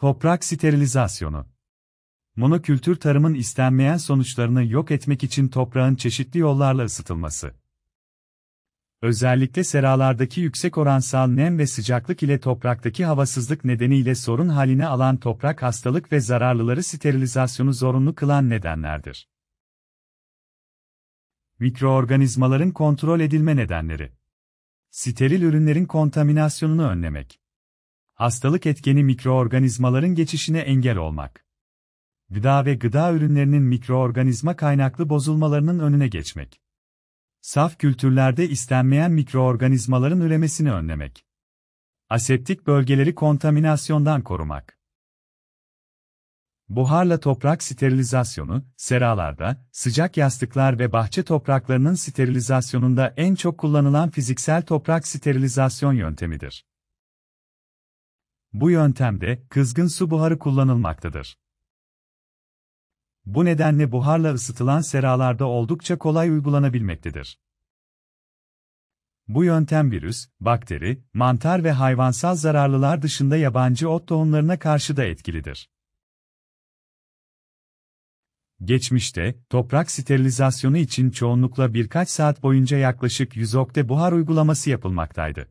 Toprak sterilizasyonu. Monokültür tarımın istenmeyen sonuçlarını yok etmek için toprağın çeşitli yollarla ısıtılması. Özellikle seralardaki yüksek oransal nem ve sıcaklık ile topraktaki havasızlık nedeniyle sorun haline alan toprak hastalık ve zararlıları sterilizasyonu zorunlu kılan nedenlerdir. Mikroorganizmaların kontrol edilme nedenleri. Steril ürünlerin kontaminasyonunu önlemek Hastalık etkeni mikroorganizmaların geçişine engel olmak. Gıda ve gıda ürünlerinin mikroorganizma kaynaklı bozulmalarının önüne geçmek. Saf kültürlerde istenmeyen mikroorganizmaların üremesini önlemek. Aseptik bölgeleri kontaminasyondan korumak. Buharla toprak sterilizasyonu, seralarda, sıcak yastıklar ve bahçe topraklarının sterilizasyonunda en çok kullanılan fiziksel toprak sterilizasyon yöntemidir. Bu yöntemde kızgın su buharı kullanılmaktadır. Bu nedenle buharla ısıtılan seralarda oldukça kolay uygulanabilmektedir. Bu yöntem virüs, bakteri, mantar ve hayvansal zararlılar dışında yabancı ot tohumlarına karşı da etkilidir. Geçmişte, toprak sterilizasyonu için çoğunlukla birkaç saat boyunca yaklaşık 100 okte buhar uygulaması yapılmaktaydı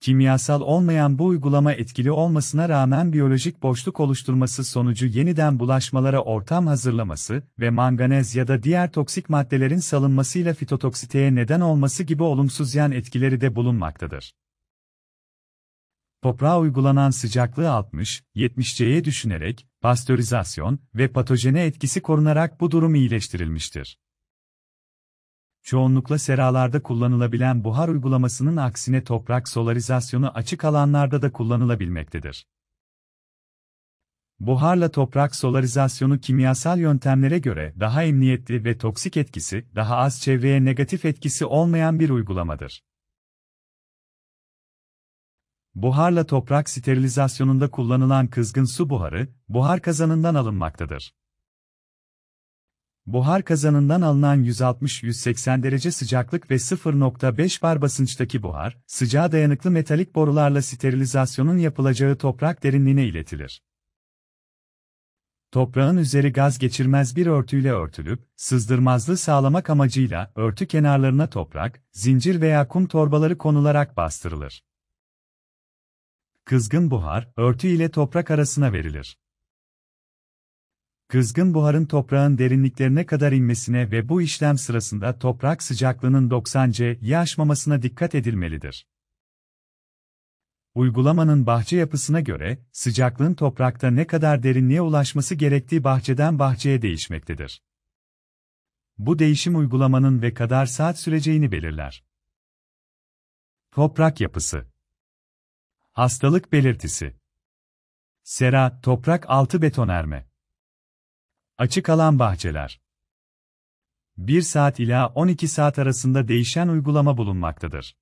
kimyasal olmayan bu uygulama etkili olmasına rağmen biyolojik boşluk oluşturması sonucu yeniden bulaşmalara ortam hazırlaması ve manganez ya da diğer toksik maddelerin salınmasıyla fitotoksiteye neden olması gibi olumsuz yan etkileri de bulunmaktadır. Toprağa uygulanan sıcaklığı 60-70C'ye düşünerek, pastörizasyon ve patojene etkisi korunarak bu durum iyileştirilmiştir çoğunlukla seralarda kullanılabilen buhar uygulamasının aksine toprak solarizasyonu açık alanlarda da kullanılabilmektedir. Buharla toprak solarizasyonu kimyasal yöntemlere göre daha emniyetli ve toksik etkisi, daha az çevreye negatif etkisi olmayan bir uygulamadır. Buharla toprak sterilizasyonunda kullanılan kızgın su buharı, buhar kazanından alınmaktadır. Buhar kazanından alınan 160-180 derece sıcaklık ve 0.5 bar basınçtaki buhar, sıcağa dayanıklı metalik borularla sterilizasyonun yapılacağı toprak derinliğine iletilir. Toprağın üzeri gaz geçirmez bir örtüyle örtülüp, sızdırmazlığı sağlamak amacıyla örtü kenarlarına toprak, zincir veya kum torbaları konularak bastırılır. Kızgın buhar, örtü ile toprak arasına verilir kızgın buharın toprağın derinliklerine kadar inmesine ve bu işlem sırasında toprak sıcaklığının 90 C'yi aşmamasına dikkat edilmelidir. Uygulamanın bahçe yapısına göre, sıcaklığın toprakta ne kadar derinliğe ulaşması gerektiği bahçeden bahçeye değişmektedir. Bu değişim uygulamanın ve kadar saat süreceğini belirler. Toprak yapısı Hastalık belirtisi Sera, toprak altı betonerme Açık alan bahçeler. 1 saat ila 12 saat arasında değişen uygulama bulunmaktadır.